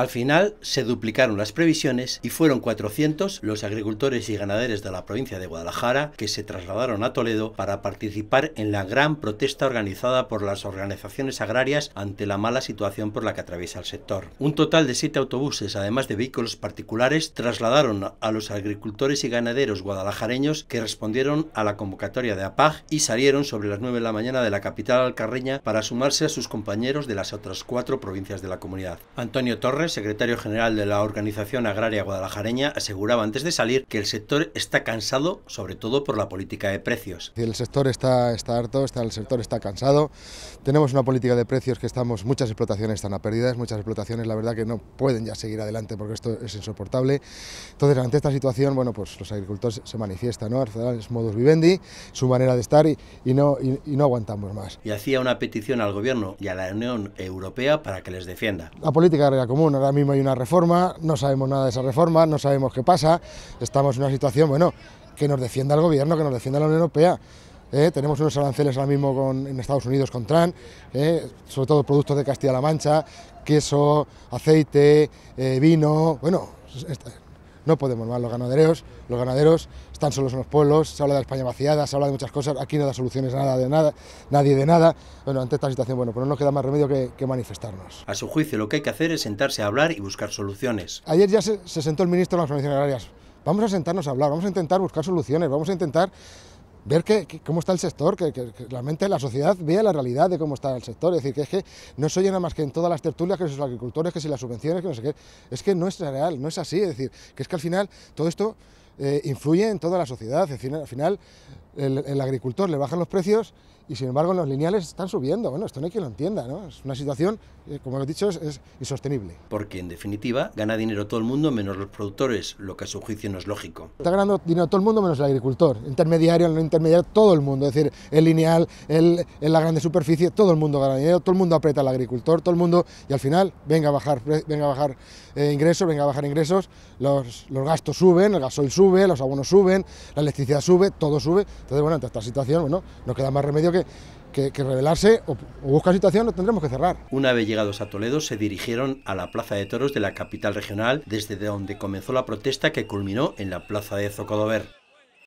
Al final se duplicaron las previsiones y fueron 400 los agricultores y ganaderos de la provincia de Guadalajara que se trasladaron a Toledo para participar en la gran protesta organizada por las organizaciones agrarias ante la mala situación por la que atraviesa el sector. Un total de siete autobuses, además de vehículos particulares, trasladaron a los agricultores y ganaderos guadalajareños que respondieron a la convocatoria de APAG y salieron sobre las 9 de la mañana de la capital alcarreña para sumarse a sus compañeros de las otras cuatro provincias de la comunidad. Antonio Torres secretario general de la Organización Agraria Guadalajareña, aseguraba antes de salir que el sector está cansado, sobre todo por la política de precios. El sector está, está harto, está, el sector está cansado. Tenemos una política de precios que estamos, muchas explotaciones están a pérdidas, muchas explotaciones la verdad que no pueden ya seguir adelante porque esto es insoportable. Entonces, ante esta situación, bueno, pues los agricultores se manifiestan, ¿no? Es modus vivendi, su manera de estar y, no, y, y no aguantamos más. Y hacía una petición al Gobierno y a la Unión Europea para que les defienda. La política agraria común ahora mismo hay una reforma, no sabemos nada de esa reforma, no sabemos qué pasa, estamos en una situación, bueno, que nos defienda el gobierno, que nos defienda la Unión Europea. ¿eh? tenemos unos aranceles ahora mismo en Estados Unidos con Trump, ¿eh? sobre todo productos de Castilla-La Mancha, queso, aceite, eh, vino, bueno, no podemos más los ganaderos, los ganaderos están solos en los pueblos, se habla de España vaciada, se habla de muchas cosas, aquí no da soluciones nada de nada, nadie de nada. Bueno, ante esta situación, bueno, pues no nos queda más remedio que, manifestarnos. A su juicio lo que hay que hacer es sentarse a hablar y buscar soluciones. Ayer ya se, sentó el ministro de las organizaciones agrarias. Vamos a sentarnos a hablar, vamos a intentar buscar soluciones, vamos a intentar ver que, cómo está el sector, que, realmente la sociedad vea la realidad de cómo está el sector. Es decir, que es que no se oye nada más que en todas las tertulias que si los agricultores, que si las subvenciones, que no sé qué. Es que no es real, no es así. Es decir, que es que al final todo esto eh, influye en toda la sociedad. Es decir, al final el, el agricultor le bajan los precios y sin embargo los lineales están subiendo. Bueno, esto no hay quien lo entienda, ¿no? Es una situación, eh, como lo he dicho, es, insostenible. Porque en definitiva gana dinero todo el mundo menos los productores, lo que a su juicio no es lógico. Está ganando dinero todo el mundo menos el agricultor, intermediario, no intermediario, todo el mundo. Es decir, el lineal, el, en la grande superficie, todo el mundo gana dinero, todo el mundo aprieta al agricultor, todo el mundo, y al final venga a bajar, venga a bajar eh, ingresos, venga a bajar ingresos, los, los gastos suben, el gasoil sube, los abonos suben, la electricidad sube, todo sube. Entonces, bueno, ante esta situación, bueno, no queda más remedio que que, revelarse o, busca buscar situación lo tendremos que cerrar. Una vez llegados a Toledo se dirigieron a la Plaza de Toros de la capital regional, desde donde comenzó la protesta que culminó en la Plaza de Zocodover.